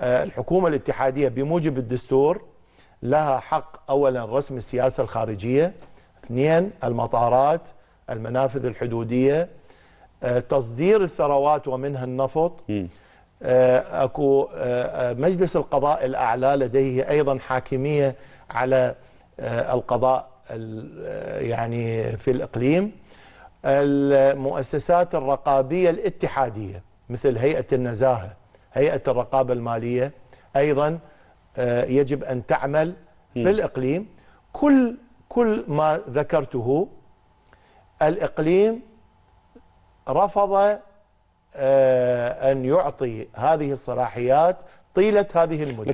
آه، الحكومة الاتحادية بموجب الدستور لها حق أولا رسم السياسة الخارجية اثنين المطارات المنافذ الحدودية آه، تصدير الثروات ومنها النفط آه، أكو مجلس القضاء الأعلى لديه أيضا حاكمية على القضاء يعني في الإقليم المؤسسات الرقابية الاتحادية مثل هيئة النزاهة هيئه الرقابه الماليه ايضا آه، يجب ان تعمل في الاقليم كل كل ما ذكرته الاقليم رفض آه، ان يعطي هذه الصلاحيات طيله هذه المده